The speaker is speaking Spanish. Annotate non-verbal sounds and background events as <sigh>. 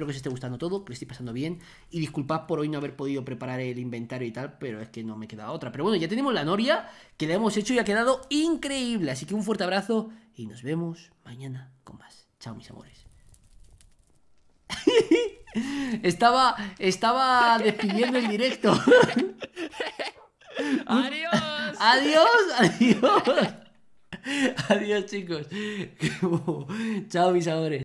Espero que os esté gustando todo, que lo estéis pasando bien. Y disculpad por hoy no haber podido preparar el inventario y tal, pero es que no me queda otra. Pero bueno, ya tenemos la noria que la hemos hecho y ha quedado increíble. Así que un fuerte abrazo y nos vemos mañana con más. Chao, mis amores. <laughs> estaba, estaba despidiendo el directo. <laughs> <laughs> adiós. Adiós, adiós. Adiós, chicos. Chao, mis amores.